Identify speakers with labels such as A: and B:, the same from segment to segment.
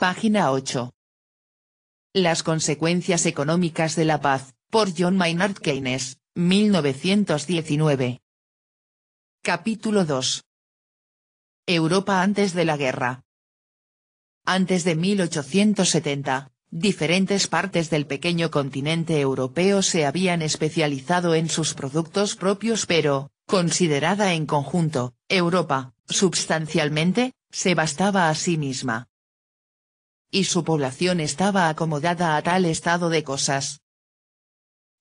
A: Página 8. Las consecuencias económicas de la paz, por John Maynard Keynes, 1919. Capítulo 2. Europa antes de la guerra. Antes de 1870, diferentes partes del pequeño continente europeo se habían especializado en sus productos propios pero, considerada en conjunto, Europa, sustancialmente, se bastaba a sí misma y su población estaba acomodada a tal estado de cosas.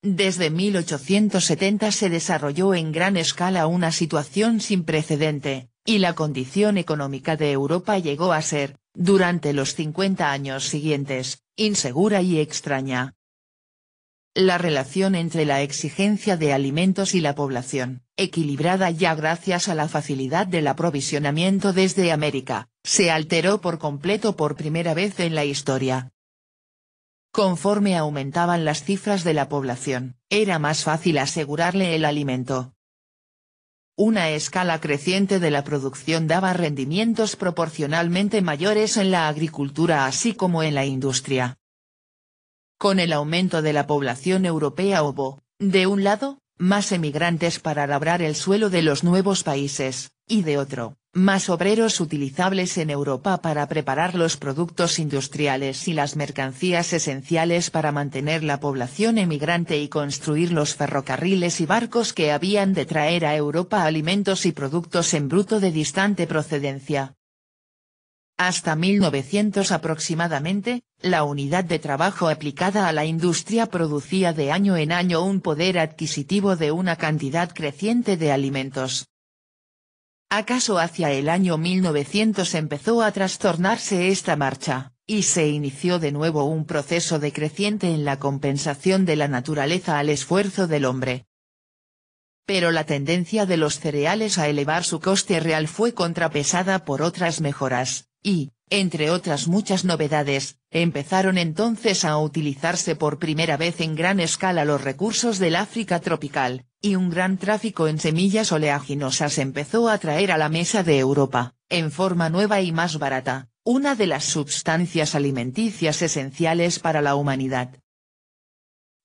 A: Desde 1870 se desarrolló en gran escala una situación sin precedente, y la condición económica de Europa llegó a ser, durante los 50 años siguientes, insegura y extraña la relación entre la exigencia de alimentos y la población, equilibrada ya gracias a la facilidad del aprovisionamiento desde América, se alteró por completo por primera vez en la historia. Conforme aumentaban las cifras de la población, era más fácil asegurarle el alimento. Una escala creciente de la producción daba rendimientos proporcionalmente mayores en la agricultura así como en la industria. Con el aumento de la población europea hubo, de un lado, más emigrantes para labrar el suelo de los nuevos países, y de otro, más obreros utilizables en Europa para preparar los productos industriales y las mercancías esenciales para mantener la población emigrante y construir los ferrocarriles y barcos que habían de traer a Europa alimentos y productos en bruto de distante procedencia. Hasta 1900 aproximadamente, la unidad de trabajo aplicada a la industria producía de año en año un poder adquisitivo de una cantidad creciente de alimentos. ¿Acaso hacia el año 1900 empezó a trastornarse esta marcha, y se inició de nuevo un proceso decreciente en la compensación de la naturaleza al esfuerzo del hombre? pero la tendencia de los cereales a elevar su coste real fue contrapesada por otras mejoras, y, entre otras muchas novedades, empezaron entonces a utilizarse por primera vez en gran escala los recursos del África tropical, y un gran tráfico en semillas oleaginosas empezó a traer a la mesa de Europa, en forma nueva y más barata, una de las sustancias alimenticias esenciales para la humanidad.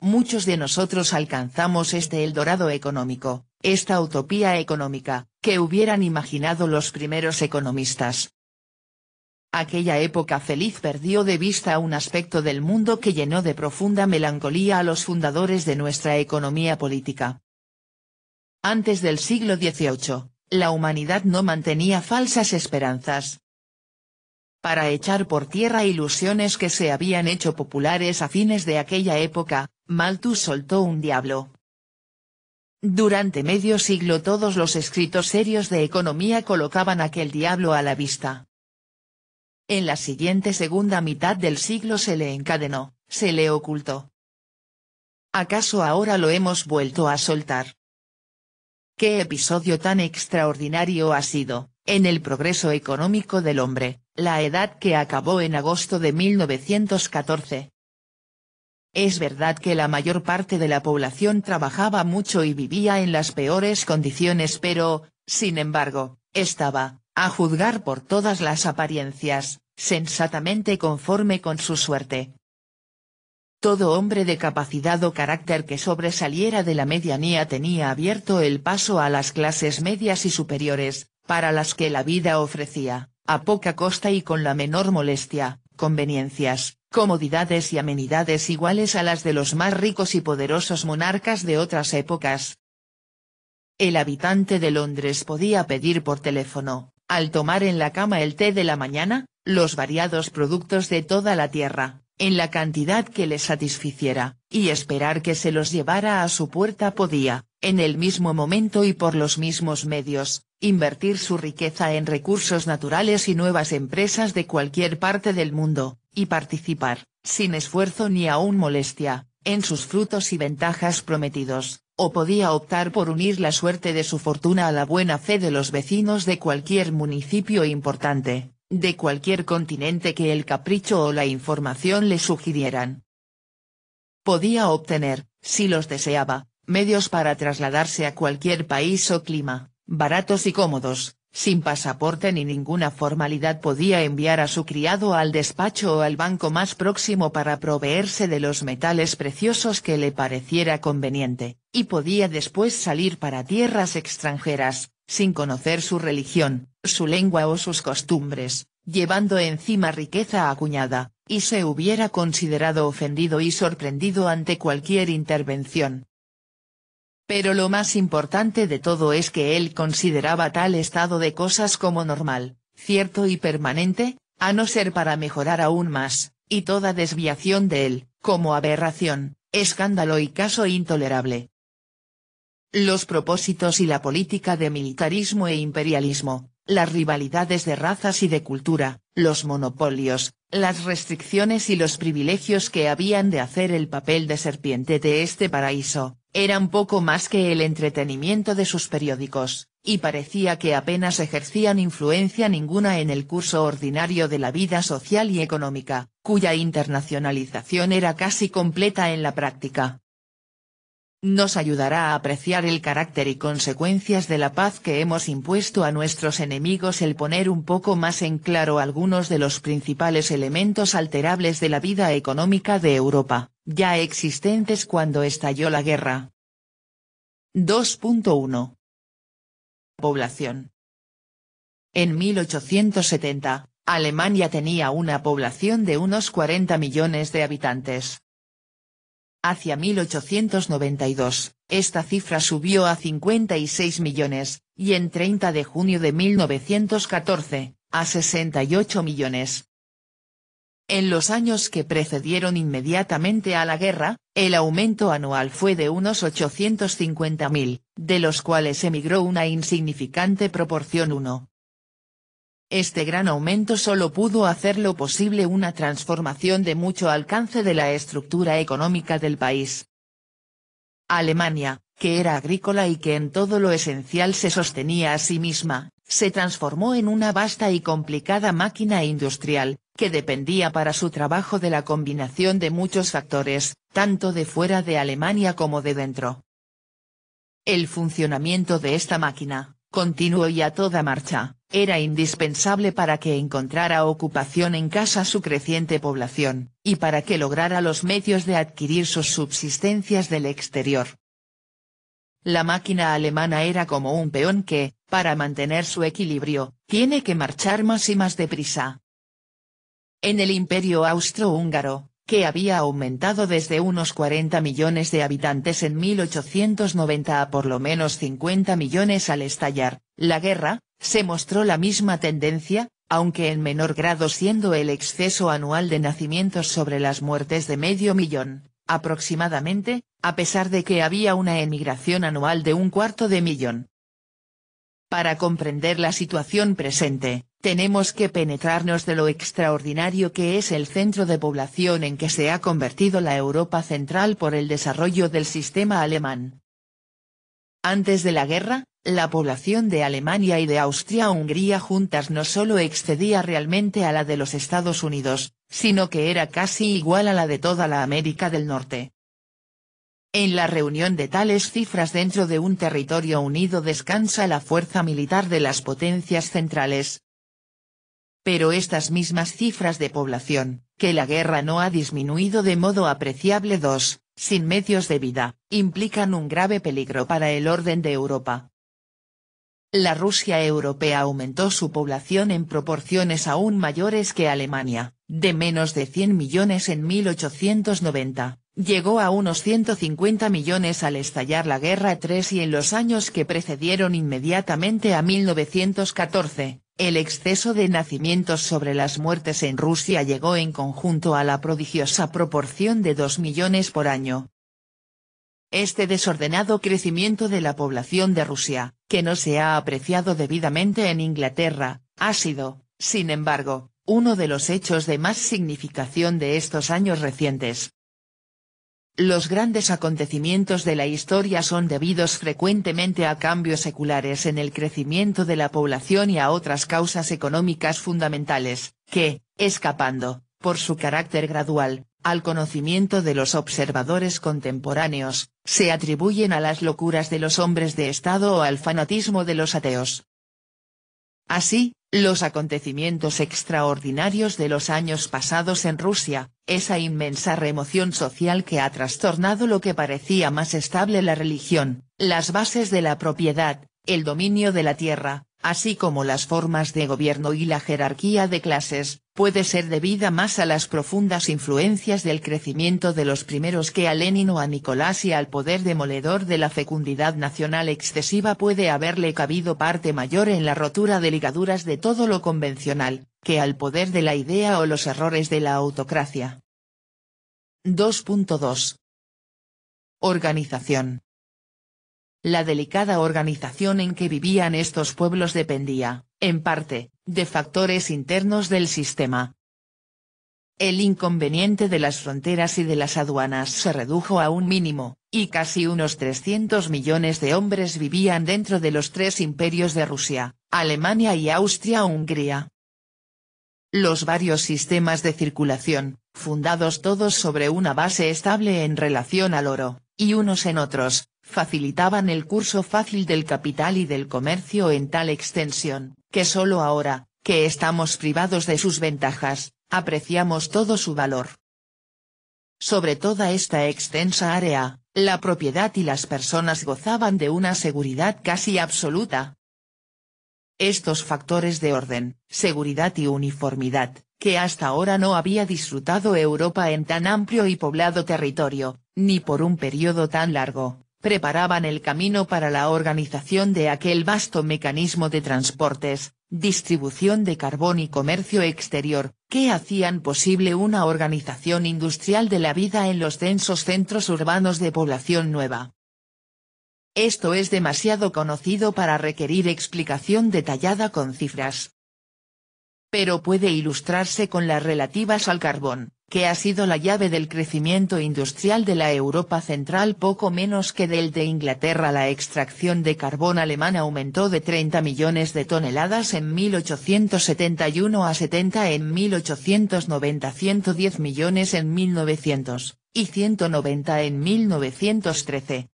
A: Muchos de nosotros alcanzamos este Eldorado económico, esta utopía económica, que hubieran imaginado los primeros economistas, Aquella época feliz perdió de vista un aspecto del mundo que llenó de profunda melancolía a los fundadores de nuestra economía política. Antes del siglo XVIII, la humanidad no mantenía falsas esperanzas. Para echar por tierra ilusiones que se habían hecho populares a fines de aquella época, Malthus soltó un diablo. Durante medio siglo todos los escritos serios de economía colocaban aquel diablo a la vista. En la siguiente segunda mitad del siglo se le encadenó, se le ocultó. ¿Acaso ahora lo hemos vuelto a soltar? ¿Qué episodio tan extraordinario ha sido, en el progreso económico del hombre, la edad que acabó en agosto de 1914? Es verdad que la mayor parte de la población trabajaba mucho y vivía en las peores condiciones pero, sin embargo, estaba, a juzgar por todas las apariencias, sensatamente conforme con su suerte. Todo hombre de capacidad o carácter que sobresaliera de la medianía tenía abierto el paso a las clases medias y superiores, para las que la vida ofrecía, a poca costa y con la menor molestia, conveniencias, comodidades y amenidades iguales a las de los más ricos y poderosos monarcas de otras épocas. El habitante de Londres podía pedir por teléfono, al tomar en la cama el té de la mañana, los variados productos de toda la tierra, en la cantidad que le satisficiera, y esperar que se los llevara a su puerta podía, en el mismo momento y por los mismos medios, invertir su riqueza en recursos naturales y nuevas empresas de cualquier parte del mundo, y participar, sin esfuerzo ni aún molestia, en sus frutos y ventajas prometidos o podía optar por unir la suerte de su fortuna a la buena fe de los vecinos de cualquier municipio importante, de cualquier continente que el capricho o la información le sugirieran. Podía obtener, si los deseaba, medios para trasladarse a cualquier país o clima, baratos y cómodos, sin pasaporte ni ninguna formalidad podía enviar a su criado al despacho o al banco más próximo para proveerse de los metales preciosos que le pareciera conveniente y podía después salir para tierras extranjeras, sin conocer su religión, su lengua o sus costumbres, llevando encima riqueza acuñada, y se hubiera considerado ofendido y sorprendido ante cualquier intervención. Pero lo más importante de todo es que él consideraba tal estado de cosas como normal, cierto y permanente, a no ser para mejorar aún más, y toda desviación de él, como aberración, escándalo y caso intolerable los propósitos y la política de militarismo e imperialismo, las rivalidades de razas y de cultura, los monopolios, las restricciones y los privilegios que habían de hacer el papel de serpiente de este paraíso, eran poco más que el entretenimiento de sus periódicos, y parecía que apenas ejercían influencia ninguna en el curso ordinario de la vida social y económica, cuya internacionalización era casi completa en la práctica nos ayudará a apreciar el carácter y consecuencias de la paz que hemos impuesto a nuestros enemigos el poner un poco más en claro algunos de los principales elementos alterables de la vida económica de Europa, ya existentes cuando estalló la guerra. 2.1 Población En 1870, Alemania tenía una población de unos 40 millones de habitantes. Hacia 1892, esta cifra subió a 56 millones, y en 30 de junio de 1914, a 68 millones. En los años que precedieron inmediatamente a la guerra, el aumento anual fue de unos 850.000, de los cuales emigró una insignificante proporción 1. Este gran aumento solo pudo hacerlo posible una transformación de mucho alcance de la estructura económica del país. Alemania, que era agrícola y que en todo lo esencial se sostenía a sí misma, se transformó en una vasta y complicada máquina industrial, que dependía para su trabajo de la combinación de muchos factores, tanto de fuera de Alemania como de dentro. El funcionamiento de esta máquina, continuó y a toda marcha, era indispensable para que encontrara ocupación en casa su creciente población, y para que lograra los medios de adquirir sus subsistencias del exterior. La máquina alemana era como un peón que, para mantener su equilibrio, tiene que marchar más y más deprisa. En el imperio austrohúngaro, que había aumentado desde unos 40 millones de habitantes en 1890 a por lo menos 50 millones al estallar, la guerra, se mostró la misma tendencia, aunque en menor grado siendo el exceso anual de nacimientos sobre las muertes de medio millón, aproximadamente, a pesar de que había una emigración anual de un cuarto de millón. Para comprender la situación presente, tenemos que penetrarnos de lo extraordinario que es el centro de población en que se ha convertido la Europa central por el desarrollo del sistema alemán. Antes de la guerra, la población de Alemania y de Austria-Hungría juntas no solo excedía realmente a la de los Estados Unidos, sino que era casi igual a la de toda la América del Norte. En la reunión de tales cifras dentro de un territorio unido descansa la fuerza militar de las potencias centrales. Pero estas mismas cifras de población, que la guerra no ha disminuido de modo apreciable dos, sin medios de vida, implican un grave peligro para el orden de Europa la Rusia europea aumentó su población en proporciones aún mayores que Alemania, de menos de 100 millones en 1890, llegó a unos 150 millones al estallar la Guerra III y en los años que precedieron inmediatamente a 1914. El exceso de nacimientos sobre las muertes en Rusia llegó en conjunto a la prodigiosa proporción de 2 millones por año, este desordenado crecimiento de la población de Rusia, que no se ha apreciado debidamente en Inglaterra, ha sido, sin embargo, uno de los hechos de más significación de estos años recientes. Los grandes acontecimientos de la historia son debidos frecuentemente a cambios seculares en el crecimiento de la población y a otras causas económicas fundamentales, que, escapando, por su carácter gradual, al conocimiento de los observadores contemporáneos, se atribuyen a las locuras de los hombres de Estado o al fanatismo de los ateos. Así, los acontecimientos extraordinarios de los años pasados en Rusia, esa inmensa remoción social que ha trastornado lo que parecía más estable la religión, las bases de la propiedad, el dominio de la tierra, así como las formas de gobierno y la jerarquía de clases, puede ser debida más a las profundas influencias del crecimiento de los primeros que a Lenin o a Nicolás y al poder demoledor de la fecundidad nacional excesiva puede haberle cabido parte mayor en la rotura de ligaduras de todo lo convencional, que al poder de la idea o los errores de la autocracia. 2.2 Organización la delicada organización en que vivían estos pueblos dependía, en parte, de factores internos del sistema. El inconveniente de las fronteras y de las aduanas se redujo a un mínimo, y casi unos 300 millones de hombres vivían dentro de los tres imperios de Rusia, Alemania y Austria-Hungría. Los varios sistemas de circulación, fundados todos sobre una base estable en relación al oro, y unos en otros, facilitaban el curso fácil del capital y del comercio en tal extensión, que solo ahora, que estamos privados de sus ventajas, apreciamos todo su valor. Sobre toda esta extensa área, la propiedad y las personas gozaban de una seguridad casi absoluta. Estos factores de orden, seguridad y uniformidad, que hasta ahora no había disfrutado Europa en tan amplio y poblado territorio, ni por un periodo tan largo, preparaban el camino para la organización de aquel vasto mecanismo de transportes, distribución de carbón y comercio exterior, que hacían posible una organización industrial de la vida en los densos centros urbanos de población nueva. Esto es demasiado conocido para requerir explicación detallada con cifras. Pero puede ilustrarse con las relativas al carbón, que ha sido la llave del crecimiento industrial de la Europa central poco menos que del de Inglaterra. La extracción de carbón alemán aumentó de 30 millones de toneladas en 1871 a 70 en 1890 110 millones en 1900, y 190 en 1913,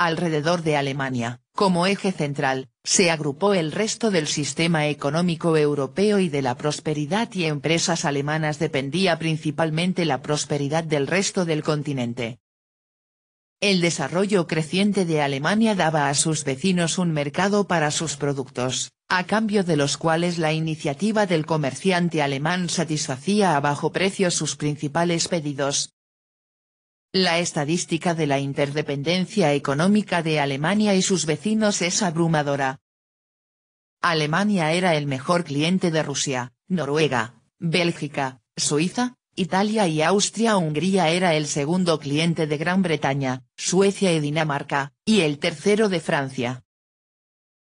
A: alrededor de Alemania, como eje central, se agrupó el resto del sistema económico europeo y de la prosperidad y empresas alemanas dependía principalmente la prosperidad del resto del continente. El desarrollo creciente de Alemania daba a sus vecinos un mercado para sus productos, a cambio de los cuales la iniciativa del comerciante alemán satisfacía a bajo precio sus principales pedidos, la estadística de la interdependencia económica de Alemania y sus vecinos es abrumadora. Alemania era el mejor cliente de Rusia, Noruega, Bélgica, Suiza, Italia y Austria-Hungría era el segundo cliente de Gran Bretaña, Suecia y Dinamarca, y el tercero de Francia.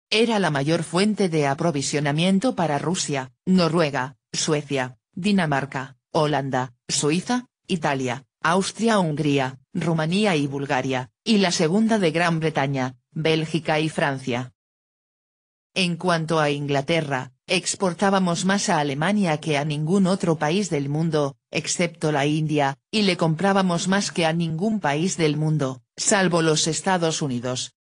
A: Era la mayor fuente de aprovisionamiento para Rusia, Noruega, Suecia, Dinamarca, Holanda, Suiza, Italia, Austria-Hungría, Rumanía y Bulgaria, y la segunda de Gran Bretaña, Bélgica y Francia. En cuanto a Inglaterra, exportábamos más a Alemania que a ningún otro país del mundo, excepto la India, y le comprábamos más que a ningún país del mundo, salvo los Estados Unidos.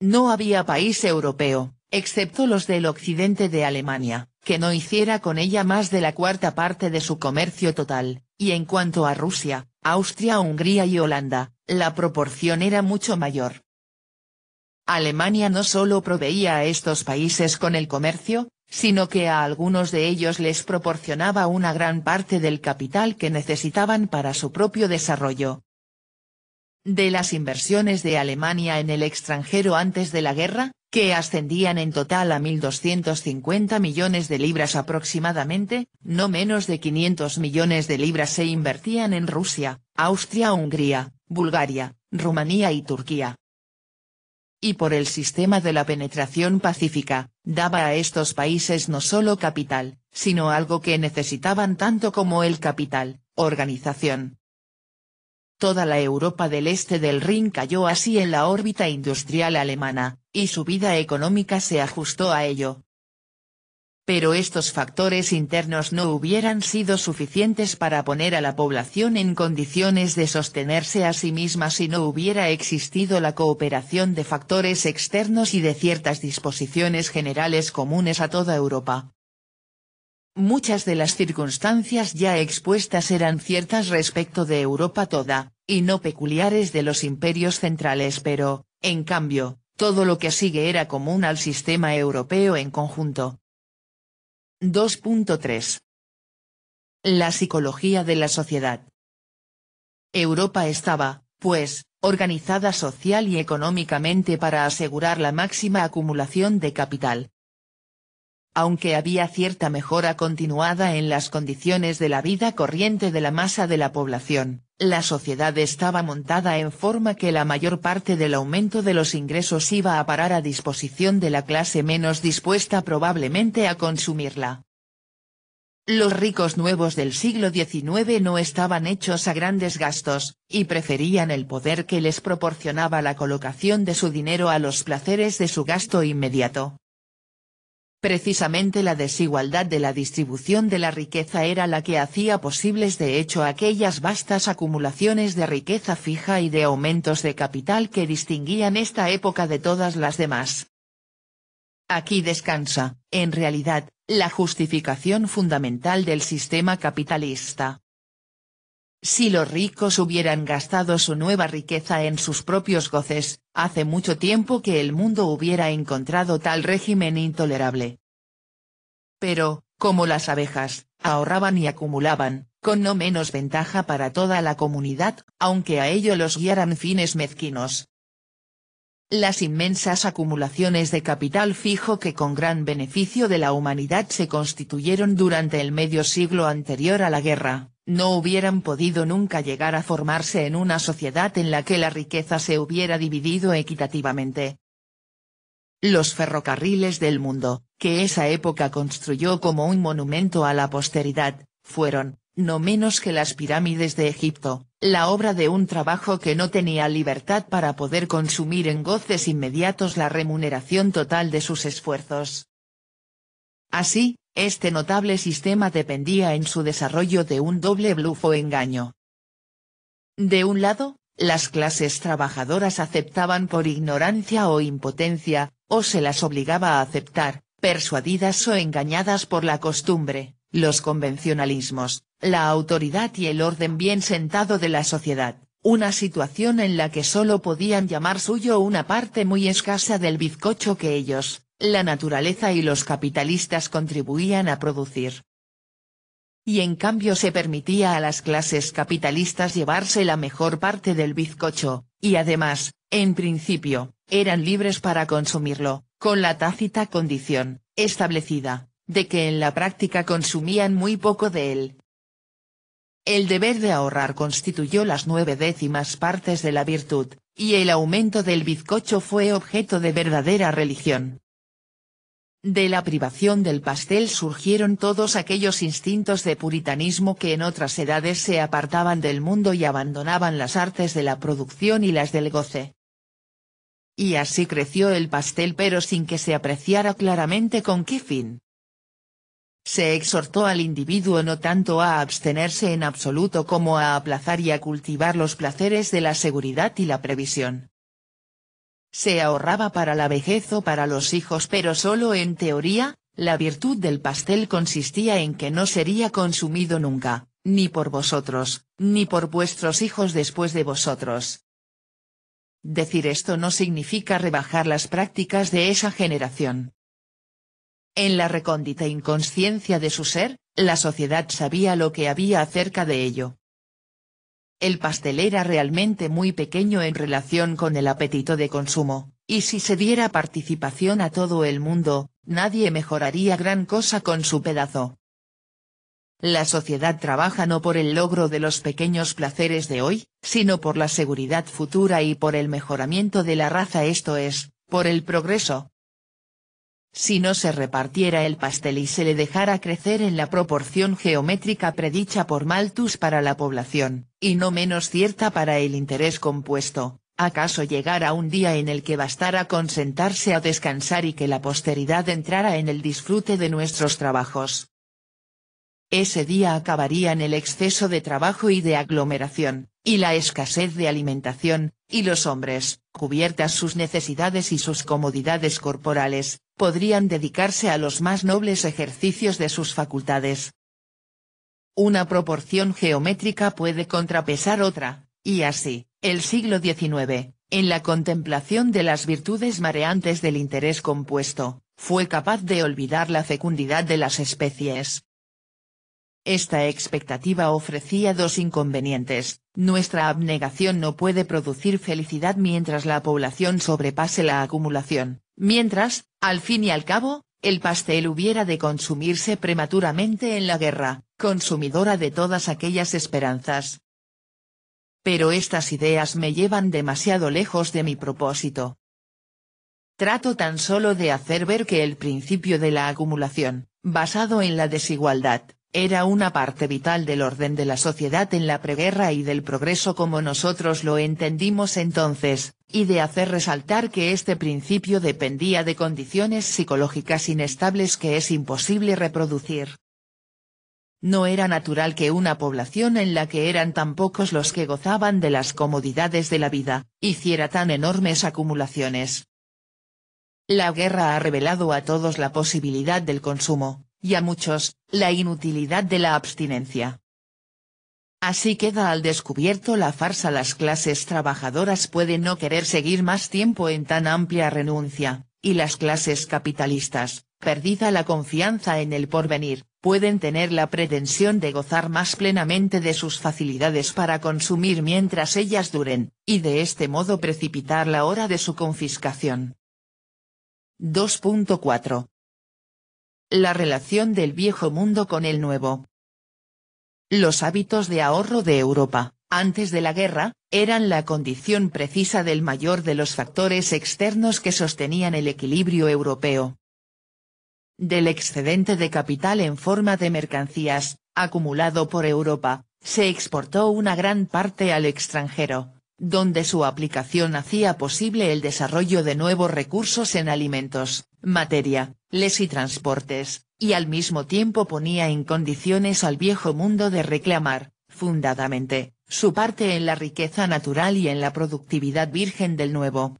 A: No había país europeo, excepto los del occidente de Alemania, que no hiciera con ella más de la cuarta parte de su comercio total, y en cuanto a Rusia, Austria-Hungría y Holanda, la proporción era mucho mayor. Alemania no solo proveía a estos países con el comercio, sino que a algunos de ellos les proporcionaba una gran parte del capital que necesitaban para su propio desarrollo. De las inversiones de Alemania en el extranjero antes de la guerra, que ascendían en total a 1.250 millones de libras aproximadamente, no menos de 500 millones de libras se invertían en Rusia, Austria-Hungría, Bulgaria, Rumanía y Turquía. Y por el sistema de la penetración pacífica, daba a estos países no solo capital, sino algo que necesitaban tanto como el capital, organización, Toda la Europa del este del Rin cayó así en la órbita industrial alemana, y su vida económica se ajustó a ello. Pero estos factores internos no hubieran sido suficientes para poner a la población en condiciones de sostenerse a sí misma si no hubiera existido la cooperación de factores externos y de ciertas disposiciones generales comunes a toda Europa. Muchas de las circunstancias ya expuestas eran ciertas respecto de Europa toda, y no peculiares de los imperios centrales pero, en cambio, todo lo que sigue era común al sistema europeo en conjunto. 2.3 La psicología de la sociedad. Europa estaba, pues, organizada social y económicamente para asegurar la máxima acumulación de capital, aunque había cierta mejora continuada en las condiciones de la vida corriente de la masa de la población, la sociedad estaba montada en forma que la mayor parte del aumento de los ingresos iba a parar a disposición de la clase menos dispuesta probablemente a consumirla. Los ricos nuevos del siglo XIX no estaban hechos a grandes gastos, y preferían el poder que les proporcionaba la colocación de su dinero a los placeres de su gasto inmediato. Precisamente la desigualdad de la distribución de la riqueza era la que hacía posibles de hecho aquellas vastas acumulaciones de riqueza fija y de aumentos de capital que distinguían esta época de todas las demás. Aquí descansa, en realidad, la justificación fundamental del sistema capitalista. Si los ricos hubieran gastado su nueva riqueza en sus propios goces, hace mucho tiempo que el mundo hubiera encontrado tal régimen intolerable. Pero, como las abejas, ahorraban y acumulaban, con no menos ventaja para toda la comunidad, aunque a ello los guiaran fines mezquinos. Las inmensas acumulaciones de capital fijo que con gran beneficio de la humanidad se constituyeron durante el medio siglo anterior a la guerra, no hubieran podido nunca llegar a formarse en una sociedad en la que la riqueza se hubiera dividido equitativamente. Los ferrocarriles del mundo, que esa época construyó como un monumento a la posteridad, fueron, no menos que las pirámides de Egipto, la obra de un trabajo que no tenía libertad para poder consumir en goces inmediatos la remuneración total de sus esfuerzos. Así, este notable sistema dependía en su desarrollo de un doble blufo engaño. De un lado, las clases trabajadoras aceptaban por ignorancia o impotencia, o se las obligaba a aceptar, persuadidas o engañadas por la costumbre, los convencionalismos, la autoridad y el orden bien sentado de la sociedad, una situación en la que solo podían llamar suyo una parte muy escasa del bizcocho que ellos, la naturaleza y los capitalistas contribuían a producir. Y en cambio se permitía a las clases capitalistas llevarse la mejor parte del bizcocho, y además, en principio, eran libres para consumirlo, con la tácita condición, establecida, de que en la práctica consumían muy poco de él. El deber de ahorrar constituyó las nueve décimas partes de la virtud, y el aumento del bizcocho fue objeto de verdadera religión. De la privación del pastel surgieron todos aquellos instintos de puritanismo que en otras edades se apartaban del mundo y abandonaban las artes de la producción y las del goce. Y así creció el pastel pero sin que se apreciara claramente con qué fin. Se exhortó al individuo no tanto a abstenerse en absoluto como a aplazar y a cultivar los placeres de la seguridad y la previsión se ahorraba para la vejez o para los hijos pero solo en teoría, la virtud del pastel consistía en que no sería consumido nunca, ni por vosotros, ni por vuestros hijos después de vosotros. Decir esto no significa rebajar las prácticas de esa generación. En la recóndita inconsciencia de su ser, la sociedad sabía lo que había acerca de ello, el pastel era realmente muy pequeño en relación con el apetito de consumo, y si se diera participación a todo el mundo, nadie mejoraría gran cosa con su pedazo. La sociedad trabaja no por el logro de los pequeños placeres de hoy, sino por la seguridad futura y por el mejoramiento de la raza esto es, por el progreso, si no se repartiera el pastel y se le dejara crecer en la proporción geométrica predicha por Malthus para la población, y no menos cierta para el interés compuesto, ¿acaso llegara un día en el que bastara con sentarse a descansar y que la posteridad entrara en el disfrute de nuestros trabajos? Ese día acabaría en el exceso de trabajo y de aglomeración, y la escasez de alimentación, y los hombres, cubiertas sus necesidades y sus comodidades corporales, podrían dedicarse a los más nobles ejercicios de sus facultades. Una proporción geométrica puede contrapesar otra, y así, el siglo XIX, en la contemplación de las virtudes mareantes del interés compuesto, fue capaz de olvidar la fecundidad de las especies, esta expectativa ofrecía dos inconvenientes, nuestra abnegación no puede producir felicidad mientras la población sobrepase la acumulación, mientras, al fin y al cabo, el pastel hubiera de consumirse prematuramente en la guerra, consumidora de todas aquellas esperanzas. Pero estas ideas me llevan demasiado lejos de mi propósito. Trato tan solo de hacer ver que el principio de la acumulación, basado en la desigualdad, era una parte vital del orden de la sociedad en la preguerra y del progreso como nosotros lo entendimos entonces, y de hacer resaltar que este principio dependía de condiciones psicológicas inestables que es imposible reproducir. No era natural que una población en la que eran tan pocos los que gozaban de las comodidades de la vida, hiciera tan enormes acumulaciones. La guerra ha revelado a todos la posibilidad del consumo, y a muchos, la inutilidad de la abstinencia. Así queda al descubierto la farsa las clases trabajadoras pueden no querer seguir más tiempo en tan amplia renuncia, y las clases capitalistas, perdida la confianza en el porvenir, pueden tener la pretensión de gozar más plenamente de sus facilidades para consumir mientras ellas duren, y de este modo precipitar la hora de su confiscación. 2.4 la relación del viejo mundo con el nuevo. Los hábitos de ahorro de Europa, antes de la guerra, eran la condición precisa del mayor de los factores externos que sostenían el equilibrio europeo. Del excedente de capital en forma de mercancías, acumulado por Europa, se exportó una gran parte al extranjero, donde su aplicación hacía posible el desarrollo de nuevos recursos en alimentos, materia, les y transportes, y al mismo tiempo ponía en condiciones al viejo mundo de reclamar, fundadamente, su parte en la riqueza natural y en la productividad virgen del nuevo.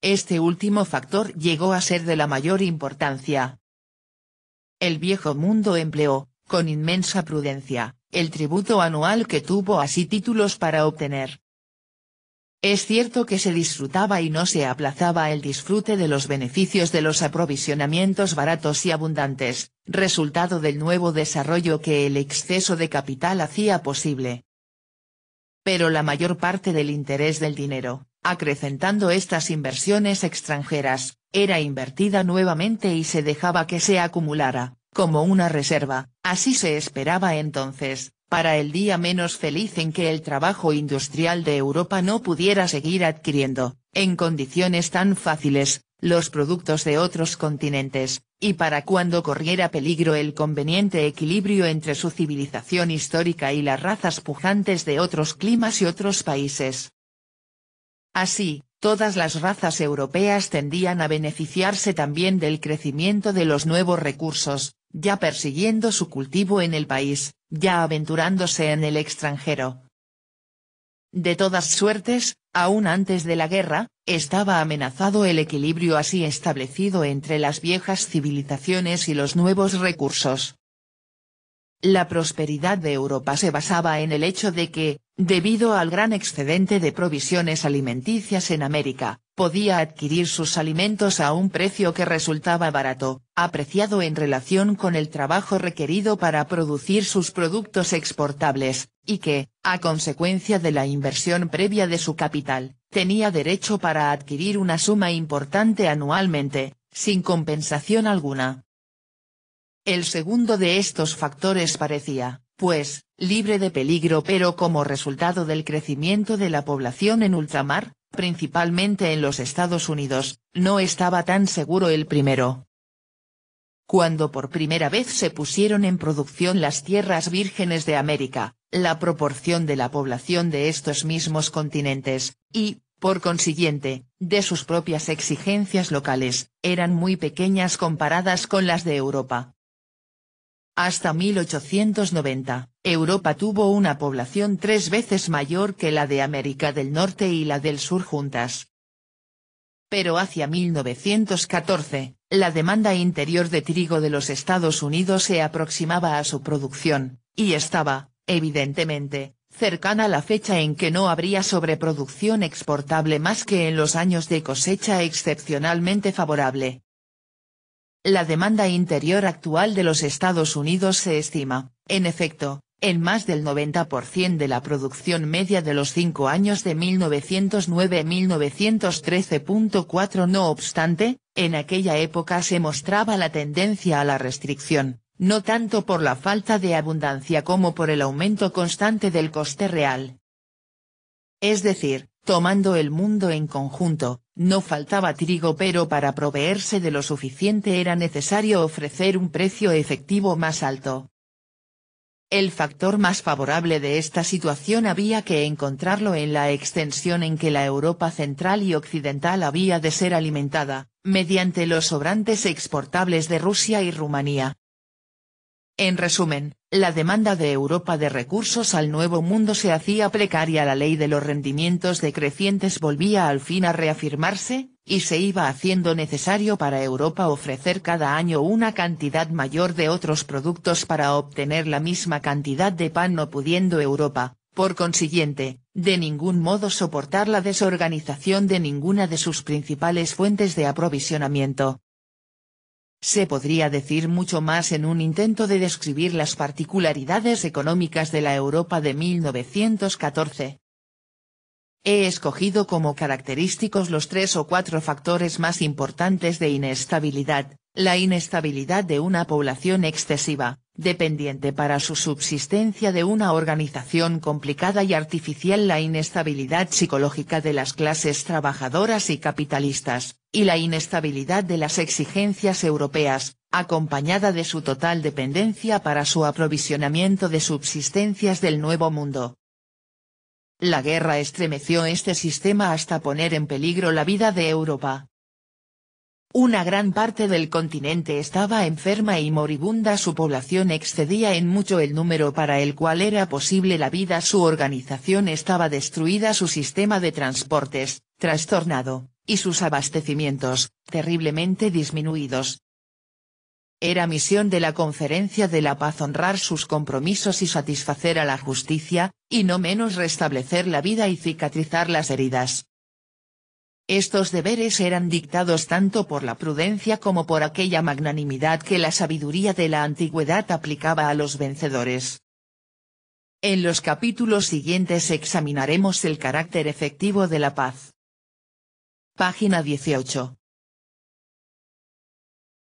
A: Este último factor llegó a ser de la mayor importancia. El viejo mundo empleó, con inmensa prudencia, el tributo anual que tuvo así títulos para obtener, es cierto que se disfrutaba y no se aplazaba el disfrute de los beneficios de los aprovisionamientos baratos y abundantes, resultado del nuevo desarrollo que el exceso de capital hacía posible. Pero la mayor parte del interés del dinero, acrecentando estas inversiones extranjeras, era invertida nuevamente y se dejaba que se acumulara, como una reserva, así se esperaba entonces, para el día menos feliz en que el trabajo industrial de Europa no pudiera seguir adquiriendo, en condiciones tan fáciles, los productos de otros continentes, y para cuando corriera peligro el conveniente equilibrio entre su civilización histórica y las razas pujantes de otros climas y otros países. Así, todas las razas europeas tendían a beneficiarse también del crecimiento de los nuevos recursos, ya persiguiendo su cultivo en el país, ya aventurándose en el extranjero. De todas suertes, aún antes de la guerra, estaba amenazado el equilibrio así establecido entre las viejas civilizaciones y los nuevos recursos. La prosperidad de Europa se basaba en el hecho de que, debido al gran excedente de provisiones alimenticias en América, podía adquirir sus alimentos a un precio que resultaba barato, apreciado en relación con el trabajo requerido para producir sus productos exportables, y que, a consecuencia de la inversión previa de su capital, tenía derecho para adquirir una suma importante anualmente, sin compensación alguna. El segundo de estos factores parecía, pues, libre de peligro pero como resultado del crecimiento de la población en ultramar, principalmente en los Estados Unidos, no estaba tan seguro el primero. Cuando por primera vez se pusieron en producción las tierras vírgenes de América, la proporción de la población de estos mismos continentes, y, por consiguiente, de sus propias exigencias locales, eran muy pequeñas comparadas con las de Europa. Hasta 1890, Europa tuvo una población tres veces mayor que la de América del Norte y la del Sur juntas. Pero hacia 1914, la demanda interior de trigo de los Estados Unidos se aproximaba a su producción, y estaba, evidentemente, cercana a la fecha en que no habría sobreproducción exportable más que en los años de cosecha excepcionalmente favorable. La demanda interior actual de los Estados Unidos se estima, en efecto, en más del 90% de la producción media de los cinco años de 1909-1913.4 No obstante, en aquella época se mostraba la tendencia a la restricción, no tanto por la falta de abundancia como por el aumento constante del coste real. Es decir, tomando el mundo en conjunto, no faltaba trigo pero para proveerse de lo suficiente era necesario ofrecer un precio efectivo más alto. El factor más favorable de esta situación había que encontrarlo en la extensión en que la Europa central y occidental había de ser alimentada, mediante los sobrantes exportables de Rusia y Rumanía. En resumen, la demanda de Europa de recursos al Nuevo Mundo se hacía precaria la ley de los rendimientos decrecientes volvía al fin a reafirmarse, y se iba haciendo necesario para Europa ofrecer cada año una cantidad mayor de otros productos para obtener la misma cantidad de pan no pudiendo Europa, por consiguiente, de ningún modo soportar la desorganización de ninguna de sus principales fuentes de aprovisionamiento. Se podría decir mucho más en un intento de describir las particularidades económicas de la Europa de 1914, He escogido como característicos los tres o cuatro factores más importantes de inestabilidad, la inestabilidad de una población excesiva, dependiente para su subsistencia de una organización complicada y artificial la inestabilidad psicológica de las clases trabajadoras y capitalistas, y la inestabilidad de las exigencias europeas, acompañada de su total dependencia para su aprovisionamiento de subsistencias del Nuevo Mundo, la guerra estremeció este sistema hasta poner en peligro la vida de Europa. Una gran parte del continente estaba enferma y moribunda su población excedía en mucho el número para el cual era posible la vida su organización estaba destruida su sistema de transportes, trastornado, y sus abastecimientos, terriblemente disminuidos, era misión de la Conferencia de la Paz honrar sus compromisos y satisfacer a la justicia, y no menos restablecer la vida y cicatrizar las heridas. Estos deberes eran dictados tanto por la prudencia como por aquella magnanimidad que la sabiduría de la antigüedad aplicaba a los vencedores. En los capítulos siguientes examinaremos el carácter efectivo de la paz. Página 18.